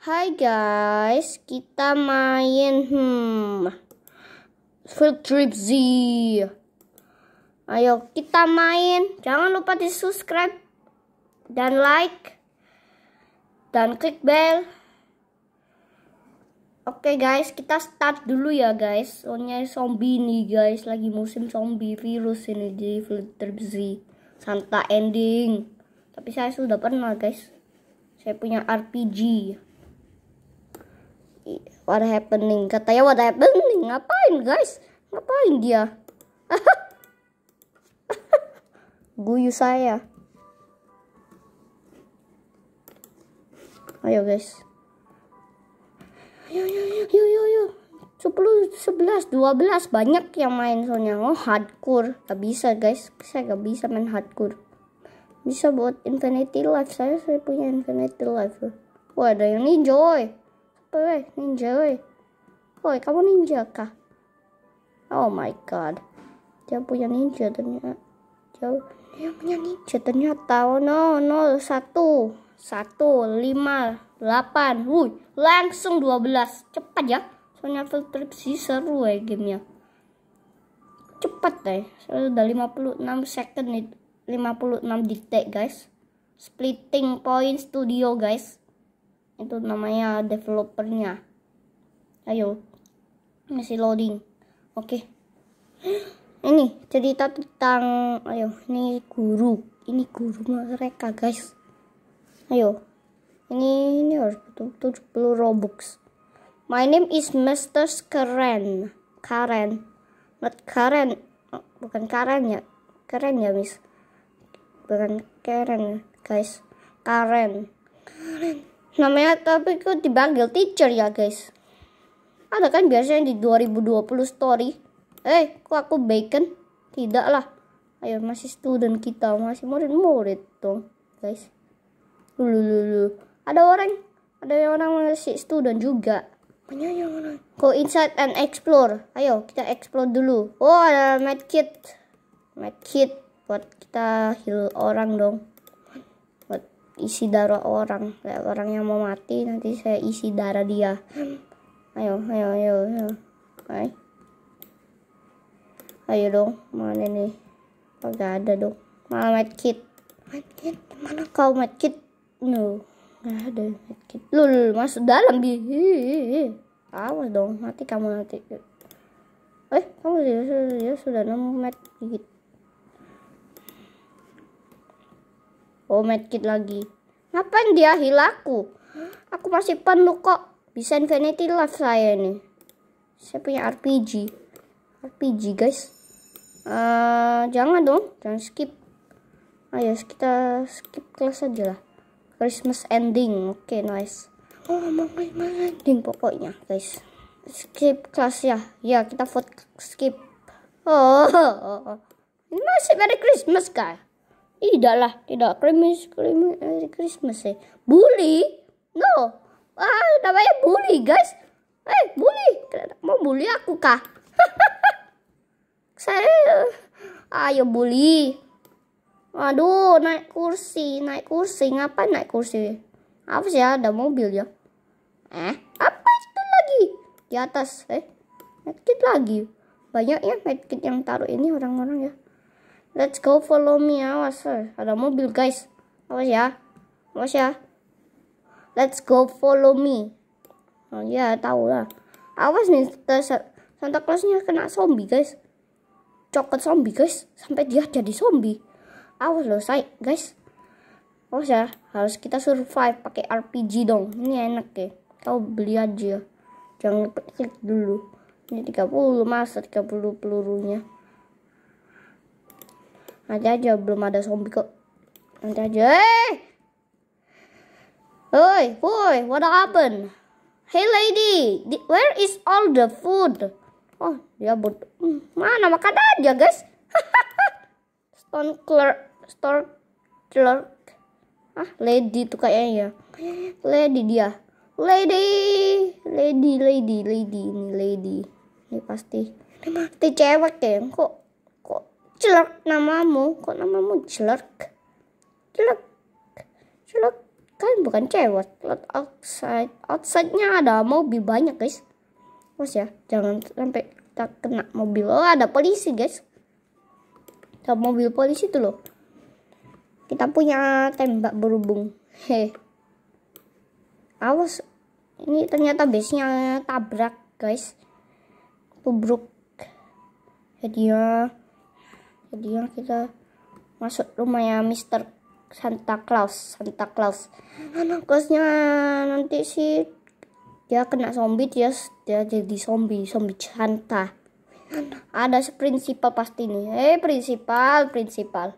Hai guys, kita main hmm Field Trip Z. Ayo kita main. Jangan lupa di subscribe dan like dan klik bell. Oke guys, kita start dulu ya guys. Soalnya zombie nih guys, lagi musim zombie virus ini di Field Trip Z. Santa ending. Tapi saya sudah pernah guys. Saya punya RPG what happening katanya what happening ngapain guys ngapain dia guyu saya ayo guys ayo ayo ayo ayo ayo 10, 11, 12 banyak yang main soalnya oh hardcore gak bisa guys saya gak bisa main hardcore bisa buat infinity life saya saya punya infinity life wah ada yang ini joy apa weh? Ninja weh. Woi, kamu ninja kah? Oh my god. Dia punya ninja ternyata. Dia, punya ninja ternyata. Oh no, no. Satu. Satu, lima, delapan. Wuih, langsung dua belas. Cepat ya. Soalnya field trip sih seru ya gamenya. Cepat deh. Ya. Soalnya udah 56 second nih. 56 detik guys. Splitting point studio guys itu namanya developernya ayo masih loading oke okay. ini cerita tentang ayo ini guru ini guru mereka guys ayo ini ini harus betul-betul 10 robux my name is Mr. Karen Karen not Karen oh, bukan Karen ya keren ya miss bukan Karen guys Karen Karen namanya tapi kok dipanggil teacher ya guys ada kan biasanya di 2020 story eh kok aku bacon tidak lah ayo masih student kita masih murid-murid dong guys lulu lulu ada orang ada orang masih student juga yang go inside and explore ayo kita explore dulu oh ada medkit medkit buat kita heal orang dong isi darah orang kayak orang yang mau mati nanti saya isi darah dia ayo ayo ayo ayo ayo, ayo dong mana nih kagak ada dong mana medkit medkit mana kau medkit no nggak ada medkit lul masuk dalam bi awas dong mati kamu nanti eh kamu dia, dia sudah nemu medkit gitu. Oh, medkit lagi. Ngapain dia hilaku? aku? masih penuh kok. Bisa infinity life saya nih. Saya punya RPG. RPG, guys. Uh, jangan dong, jangan skip. Ayo, kita skip kelas aja lah. Christmas ending. Oke, okay, nice. Oh, Christmas ending pokoknya, guys. Skip kelas ya. Ya, kita vote skip. Oh, ini masih pada Christmas, guys. Tidak lah, tidak krimis, krimis, eh, Christmas ya. Bully? No. Ah, namanya bully guys. Eh, bully bully. Mau bully aku kah? Saya, ayo bully. Aduh, naik kursi, naik kursi. ngapa naik kursi? Apa sih ada mobil ya? Eh, apa itu lagi? Di atas, eh. Medkit lagi. Banyak ya medkit yang taruh ini orang-orang ya. Let's go follow me. Awas. Ah, eh? Ada mobil guys. Awas ya. Awas ya. Let's go follow me. Oh ya tahu lah. Awas nih eh, Santa Clausnya kena zombie guys. Coklat zombie guys. Sampai dia jadi zombie. Awas loh say guys. Awas ya. Harus kita survive pakai RPG dong. Ini enak ya. Kau beli aja. Jangan klik dulu. Ini 30 masa 30 pelurunya. Nanti aja belum ada zombie kok. Nanti aja. Hey! Hey, boy, what happened? Hey lady, where is all the food? Oh, ya but hmm, Mana makan aja, guys. Stone clerk, store clerk. Ah, lady tuh kayaknya. ya Lady dia. Lady, lady, lady, lady ini lady. Ini pasti. Ini pasti cewek ya, kok Jelek namamu. Kok namamu jelek? Jelek. Jelek. Kan bukan cewek. lot outside. Outside-nya ada mobil banyak, guys. Mas ya, jangan sampai tak kena mobil. Oh, ada polisi, guys. Ada mobil polisi tuh loh. Kita punya tembak berhubung. Heh. Awas. Ini ternyata base tabrak, guys. Tubruk. Jadi ya yang kita masuk rumah ya Mister Santa Claus Santa Claus anak kosnya nanti sih dia kena zombie dia dia jadi zombie zombie Santa ada prinsipal pasti nih eh hey, prinsipal prinsipal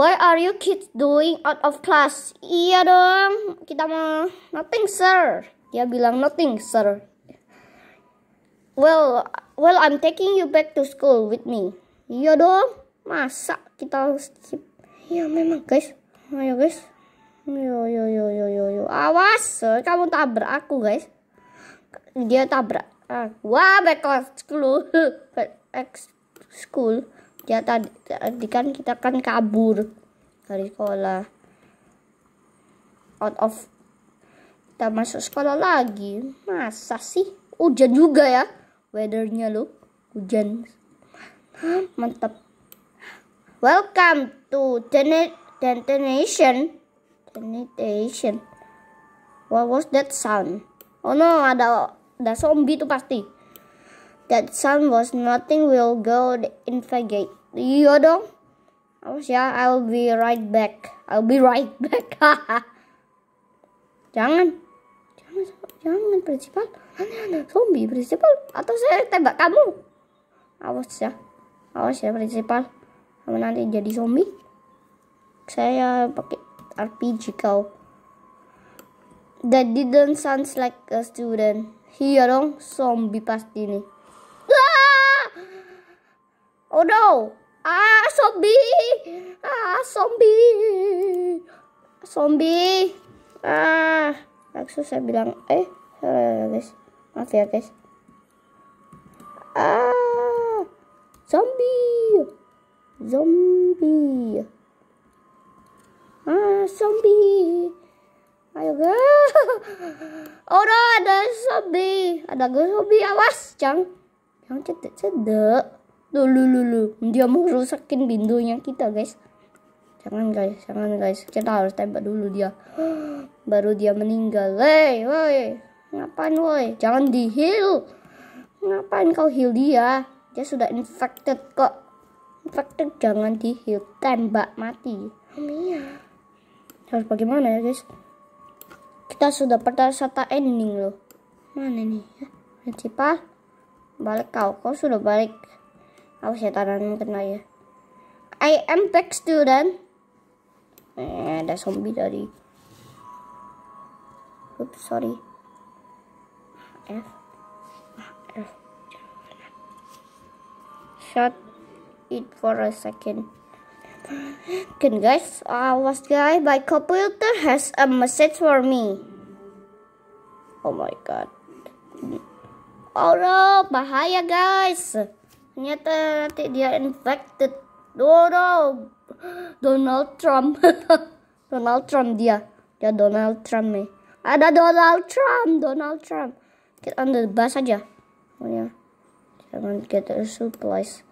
Why are you kids doing out of class? Iya dong, kita mau nothing sir. Dia bilang nothing sir. Well, well I'm taking you back to school with me. Iya dong, masa kita harus skip? Iya memang guys, ayo guys. Yo yo yo yo yo yo, awas, eh, kamu tabrak aku guys. Dia tabrak aku. Wah, back school, back school. Dia tadi, tadi kan kita kan kabur dari sekolah. Out of kita masuk sekolah lagi. Masa sih? Hujan juga ya, weathernya loh, hujan mantap welcome to detonation detonation what was that sound oh no ada ada zombie tuh pasti that sound was nothing will go investigate iya dong awas ya I'll be right back I'll be right back jangan jangan jangan prinsipal zombie principal atau saya tembak kamu awas ya Oh, awas ya prinsipal kamu nanti jadi zombie saya pakai RPG kau that didn't sounds like a student iya dong zombie pasti nih ah! oh no ah zombie ah zombie zombie ah maksud saya bilang eh, eh guys maaf ya guys ah Zombie. Zombie. Ah, zombie. Ayo guys. Oh, no, ada zombie. Ada gue zombie. Awas, cang, jangan cedek-cedek. Duh, lu, lu, lu. Dia mau rusakin bintunya kita, guys. Jangan guys, jangan guys. Kita harus tembak dulu dia. Baru dia meninggal. Hei, woi. Ngapain woi? Jangan di heal. Ngapain kau heal dia? dia sudah infected kok infected jangan di heal tembak kan, mati oh, iya. harus bagaimana ya guys kita sudah sata ending loh mana nih ya principal balik kau kau sudah balik aku saya tangan kena ya I am back student eh, ada zombie dari oops sorry F F Shot it for a second. Okay, guys, I uh, was guy. My computer has a message for me. Oh my god. Oh no, bahaya guys. Nyata nanti dia infected. Oh no, Donald Trump. Donald Trump dia. Dia Donald Trump nih. Ada Donald Trump, Donald Trump. Kita on the bus aja. Oh, ya jangan gather supplies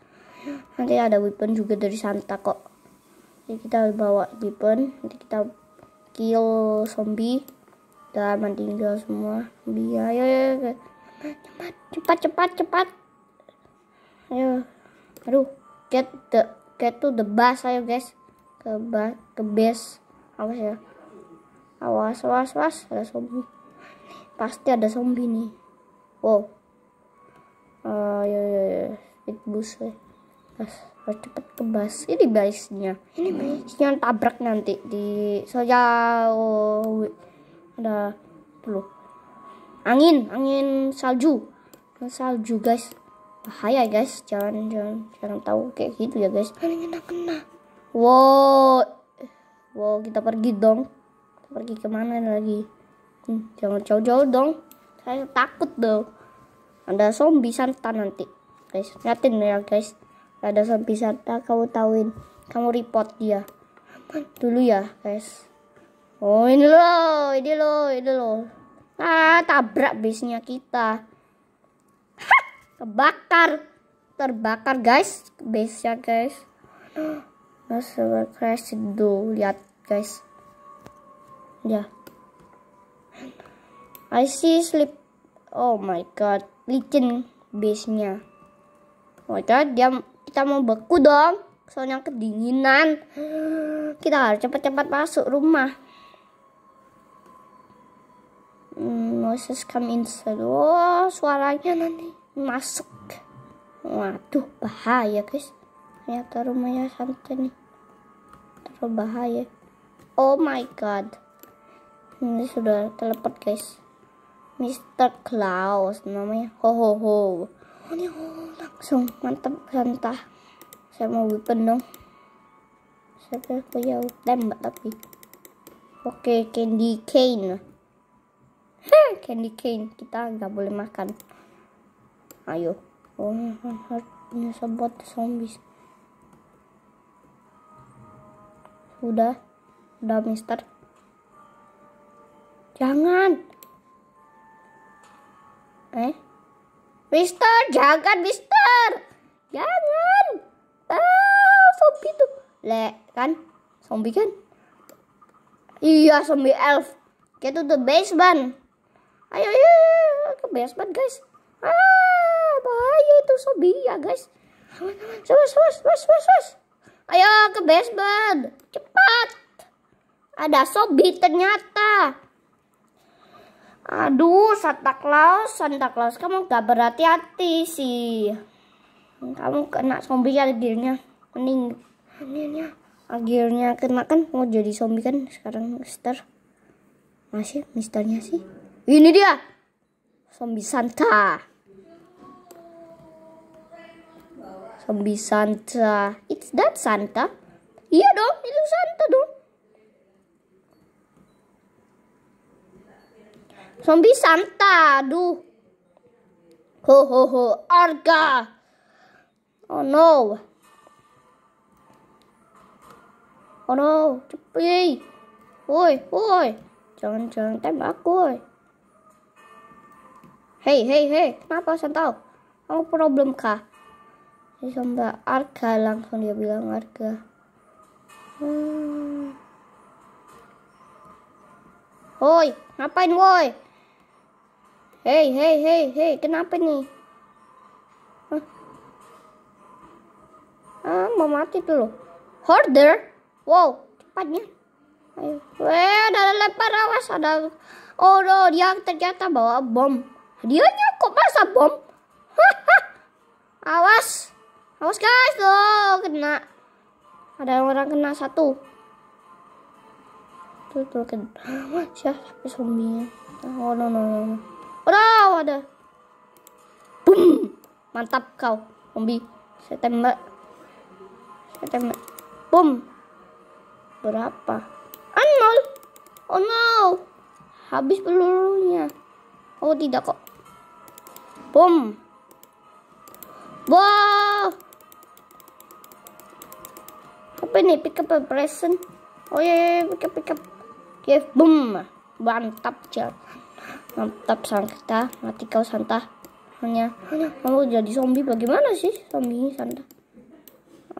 nanti ada weapon juga dari Santa kok jadi kita bawa weapon nanti kita kill zombie dan mati tinggal semua zombie ayo, ayo, ayo cepat cepat cepat cepat ayo aduh get the get to the bus ayo guys ke ba ke base awas ya awas awas awas ada zombie pasti ada zombie nih wow uh, ya, ya, ya. speed boost ya. pas cepet kebas ini barisnya ini barisnya tabrak nanti di sejauh ada perlu angin angin salju salju guys bahaya guys jangan jangan jangan tahu kayak gitu ya guys paling enak kena wow wow kita pergi dong kita pergi kemana lagi hmm, jangan jauh-jauh dong saya takut dong ada zombie Santa nanti guys liatin ya guys ada zombie Santa kamu tahuin. kamu report dia dulu ya guys oh ini loh ini loh ini loh ah tabrak bisnya kita kebakar terbakar guys base nya guys Masuk crash dulu lihat guys ya yeah. I see sleep oh my god licin base nya. Wajar oh, dia kita mau beku dong soalnya kedinginan kita harus cepat-cepat masuk rumah Moses come oh suaranya nanti masuk waduh bahaya guys ternyata rumahnya santai nih terlalu bahaya oh my god ini sudah teleport guys Mr. Klaus namanya ho ho ho ini langsung mantap santah saya mau weapon dong saya punya tembak tapi oke okay, candy cane candy cane kita nggak boleh makan ayo oh punya sebot zombies Sudah, udah mister jangan Eh? Mister, jangan Mister. Jangan. Ah, zombie tuh. Le, kan? Zombie kan? Iya, zombie elf. Get to the basement. Ayo, ayo, ke basement, guys. Ah, bahaya itu zombie ya, guys. Sus, sus, sus, sus, sus. Ayo ke basement. Cepat. Ada zombie ternyata. Aduh, Santa Claus, Santa Claus, kamu gak berhati-hati sih. Kamu kena zombie kan akhirnya. Mending, akhirnya, akhirnya kena kan mau jadi zombie kan sekarang Mister. Masih Misternya sih. Ini dia. Zombie Santa. Zombie Santa. It's that Santa. Iya dong, itu Santa dong. Zombie Santa, du. Ho, ho, ho, Arga. Oh no. Oh no, Chupi. Ôi, ôi. Trường, trường, tay bác ôi. Hey, hey, hey, kenapa Santa? Kamu problem kah? Ini sampai Arga langsung dia bilang Arga. Hmm. Ôi, ngapain woi? Hei, hei, hei, hei, kenapa nih? Hah? Ah, mau mati tuh dulu. Hoarder? Wow, cepatnya. Ayo. Weh, ada lepar, awas, ada... Oh, no, dia ternyata bawa bom. Dia nyokok masa bom? awas. Awas, guys. Loh, kena. Ada orang kena satu. Tuh, tuh, kena. Siapa zombinya? Oh, no, no, no, no. Wow, ada. Boom. Mantap kau, Ombi. Saya tembak. Saya tembak. Boom. Berapa? Anol. Oh no. Habis pelurunya. Oh tidak kok. Boom. Wow. Apa ini? Pick up present? Oh ya, yeah, pickup, iya. pick up, pick up. Yes, boom. Mantap jalan mantap Santa mati kau Santa hanya mau jadi zombie bagaimana sih zombie Santa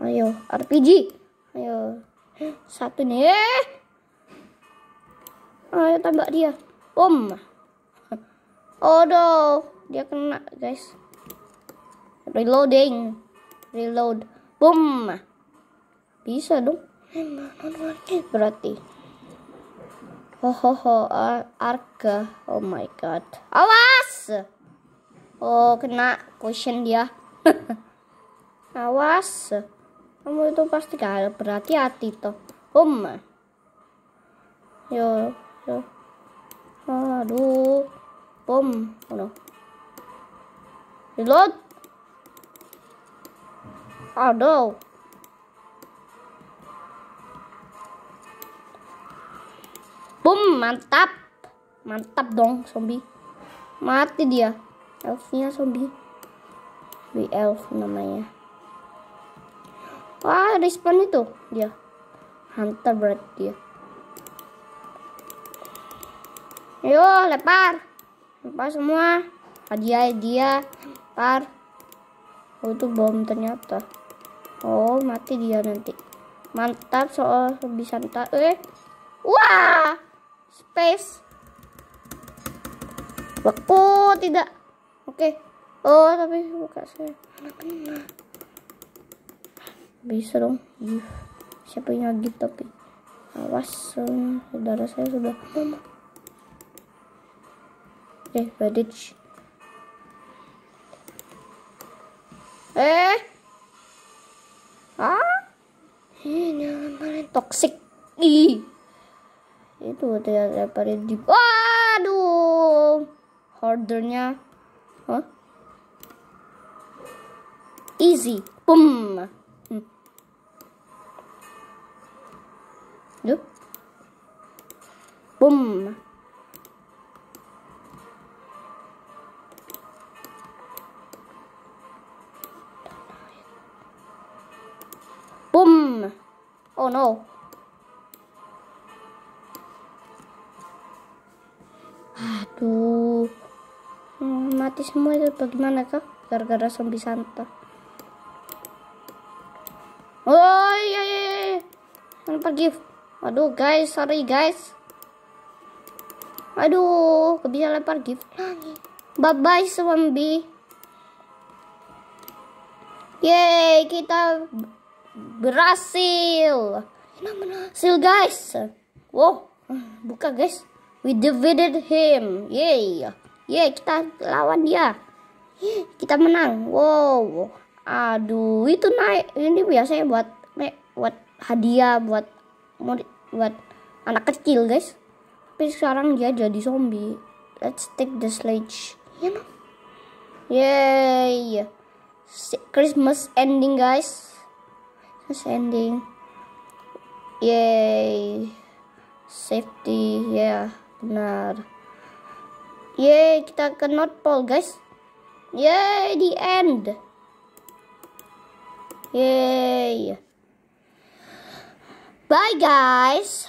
ayo RPG ayo satu nih ayo tambah dia bom oh dia kena guys reloading reload boom bisa dong berarti Oh, oh, oh Arga. Oh my god. Awas. Oh, kena cushion dia. Awas. Kamu itu pasti kalah. Berhati-hati toh. Om. Yo, yo. Aduh. Bom. Oh, no. Reload. Aduh. Boom, mantap. Mantap dong zombie. Mati dia. Elfnya zombie. Zombie elf namanya. Wah, respon itu dia. Hunter berat dia. Ayo, lepar. Lepar semua. Hadiah dia. par. Oh, itu bom ternyata. Oh, mati dia nanti mantap soal lebih santai eh wah space oh tidak oke okay. oh tapi buka saya bisa dong Siapa punya lagi tapi awas saudara saya sudah eh bandage eh ah ini eh, toxic ih itu dia dari di waduh hardernya huh? easy boom, hmm. Duh. boom, boom oh no aduh Hmm, mati semua itu bagaimana kak Gara-gara zombie Santa. Oh iya iya iya. iya. pergi. Waduh guys, sorry guys. Aduh, gak bisa lempar gift. Bye bye zombie. Yeay, kita berhasil. Berhasil guys. Wow, buka guys. We defeated him. Yay. Yay, kita lawan dia. Kita menang. Wow. Aduh, itu naik ini biasanya buat buat hadiah buat murid buat anak kecil, guys. Tapi sekarang dia jadi zombie. Let's take the sledge. Ya, know? Yay. Christmas ending, guys. Christmas ending. Yay. Safety, yeah. Benar. Yeay, kita ke North Pole, guys. Yeay, the end. Yeay. Bye, guys.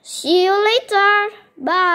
See you later. Bye.